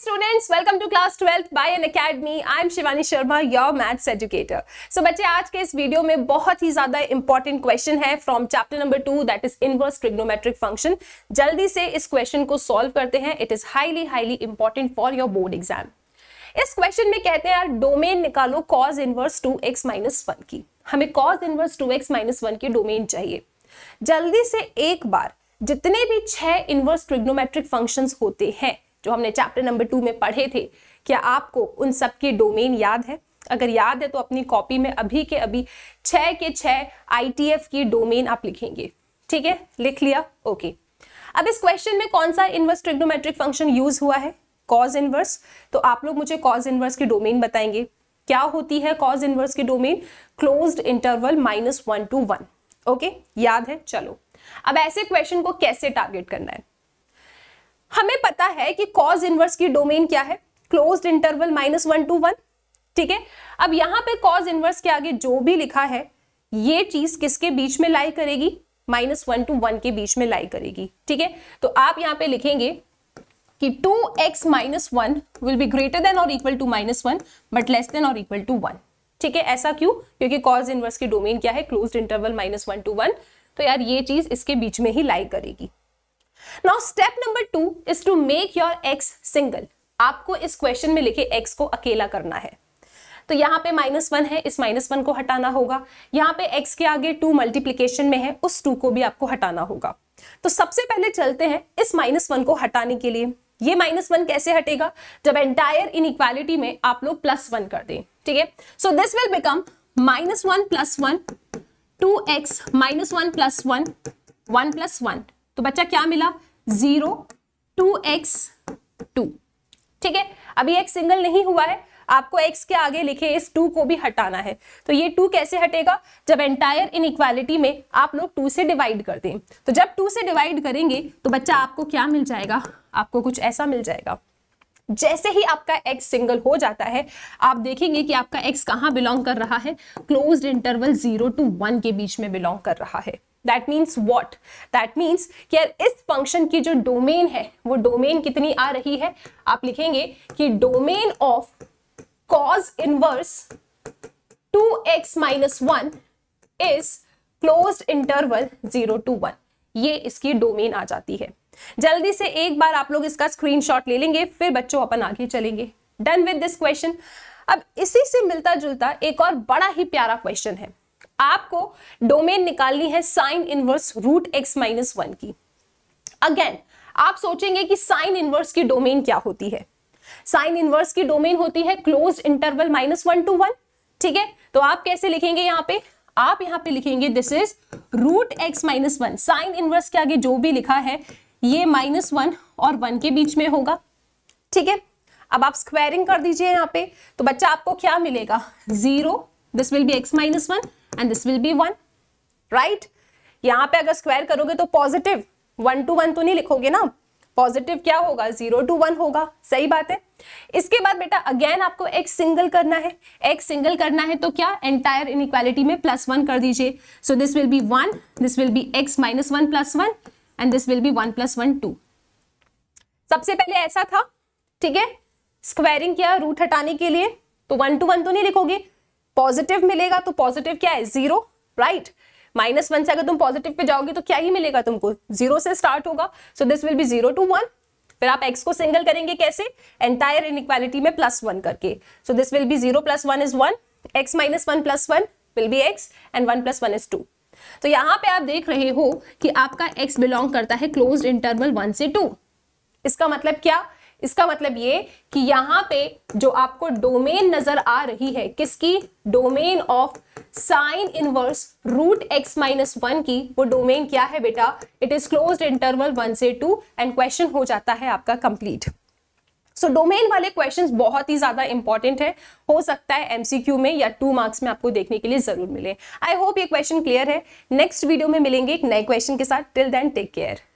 students welcome to class twelfth by N academy I am Shivani Sharma your maths educator so बच्चे आज के इस video में बहुत ही ज्यादा इंपॉर्टेंट क्वेश्चन है from chapter number two that is inverse trigonometric function जल्दी से इस क्वेश्चन को सॉल्व करते हैं it is highly highly important for your board exam इस क्वेश्चन में कहते हैं यार डोमेन निकालो cos inverse two x minus one की हमें cause inverse two x minus one की डोमेन चाहिए जल्दी से एक बार जितने भी छह इनवर्स ट्रिग्नोमेट्रिक फंक्शंस होते हैं जो हमने चैप्टर नंबर टू में पढ़े थे क्या आपको उन सब के डोमेन याद है अगर याद है तो अपनी कॉपी में अभी के अभी छः के छः आई की डोमेन आप लिखेंगे ठीक है लिख लिया ओके अब इस क्वेश्चन में कौन सा इनवर्स ट्रिग्नोमेट्रिक फंक्शन यूज हुआ है कॉज इनवर्स तो आप लोग मुझे कॉज इनवर्स की डोमेन बताएंगे क्या होती है कॉज इनवर्स की domain closed interval minus one to one okay याद है चलो अब ऐसे क्वेश्चन को कैसे टारगेट करना है हमें पता है कि कॉज इनवर्स की डोमेन क्या है close interval minus one to one ठीक है अब यहां पे कॉज इनवर्स के आगे जो भी लिखा है ये चीज किसके बीच में लाई करेगी माइनस वन टू वन के बीच में लाई करेगी ठीक है तो आप यहाँ पे लिखेंगे कि two x minus one will be greater than और equal to minus one but less than और इक्वल टू वन ठीक है ऐसा क्यों क्योंकि कॉज इनवर्स की डोमेन क्या है close interval minus one to one तो यार ये चीज इसके बीच में ही लाई करेगी now step number two is to make your x single आपको इस क्वेश्चन में लिखे एक्स को अकेला करना है तो यहाँ पे माइनस वन है इस माइनस वन को हटाना होगा यहाँ पे एक्स के आगे टू मल्टीप्लीकेशन में है उस टू को भी आपको हटाना होगा तो सबसे पहले चलते हैं इस माइनस वन को हटाने के लिए ये माइनस वन कैसे हटेगा जब एंटायर इनइक्वालिटी में आप लोग प्लस वन कर दें ठीक है so this will become minus one plus one two x minus one plus one one plus one तो बच्चा क्या मिला जीरो टू एक्स टू ठीक है अभी एक सिंगल नहीं हुआ है आपको एक्स के आगे लिखे इस टू को भी हटाना है तो ये टू कैसे हटेगा जब एंटायर इक्वालिटी में आप लोग टू से डिवाइड कर दें तो जब टू से डिवाइड करेंगे तो बच्चा आपको क्या मिल जाएगा आपको कुछ ऐसा मिल जाएगा जैसे ही आपका एक्स सिंगल हो जाता है आप देखेंगे कि आपका एक्स कहाँ बिलोंग कर रहा है close interval zero to one के बीच में बिलोंग कर रहा है that means what that means कि यार इस फंक्शन की जो डोमेन है वो डोमेन कितनी आ रही है आप लिखेंगे कि domain of cos inverse two x minus one is close interval zero to one ये इसकी डोमेन आ जाती है जल्दी से एक बार आप लोग इसका स्क्रीनशॉट ले लेंगे फिर बच्चों अपन आगे चलेंगे डन विद दिस क्वेश्चन अब इसी से मिलता जुलता एक और बड़ा ही प्यारा क्वेश्चन है आपको डोमेन निकालनी है sine inverse root x minus one की अगेन आप सोचेंगे कि साइन इनवर्स की डोमेन क्या होती है साइन इनवर्स की डोमेन होती है close interval minus one to one ठीक है तो आप कैसे लिखेंगे यहां पे आप यहां पे लिखेंगे this is root x minus one sine inverse के आगे जो भी लिखा है ये माइनस वन और वन के बीच में होगा ठीक है अब आप स्क्वायरिंग कर दीजिए यहां पे तो बच्चा आपको क्या मिलेगा zero this will be x minus one and this will be one right यहां पे अगर स्क्वायर करोगे तो पॉजिटिव वन टू वन तो नहीं लिखोगे ना पॉजिटिव क्या होगा जीरो टू वन होगा सही बात है इसके बाद बेटा अगेन आपको एक्स सिंगल करना है एक्स सिंगल करना है तो क्या एंटायर इनक्वालिटी में प्लस वन कर दीजिए so this will be one this will be x minus one plus one and this will be one plus one two सबसे पहले ऐसा था ठीक है स्क्वायरिंग किया रूट हटाने के लिए तो वन टू वन तो नहीं लिखोगे पॉजिटिव मिलेगा तो पॉजिटिव क्या है जीरो राइट माइनस वन से अगर तुम पॉजिटिव पे जाओगे तो क्या ही मिलेगा तुमको जीरो से स्टार्ट होगा so this will be zero to one फिर आप एक्स को सिंगल करेंगे कैसे एंटायर इनक्वालिटी में प्लस वन करके so this will be zero plus one is one x minus one plus one will be x and one plus one is two तो यहां पे आप देख रहे हो कि आपका x बिलोंग करता है क्लोज इंटरवल वन से टू इसका मतलब क्या इसका मतलब ये कि यहाँ पे जो आपको डोमेन नजर आ रही है किसकी domain of sine inverse root x minus one की वो डोमेन क्या है बेटा it is close interval one से टू एंड क्वेश्चन हो जाता है आपका कंप्लीट सो so, डोमेन वाले क्वेश्चंस बहुत ही ज्यादा इंपॉर्टेंट है हो सकता है एमसीक्यू में या टू मार्क्स में आपको देखने के लिए जरूर मिले आई होप ये क्वेश्चन क्लियर है नेक्स्ट वीडियो में मिलेंगे एक नए क्वेश्चन के साथ टिल देन टेक केयर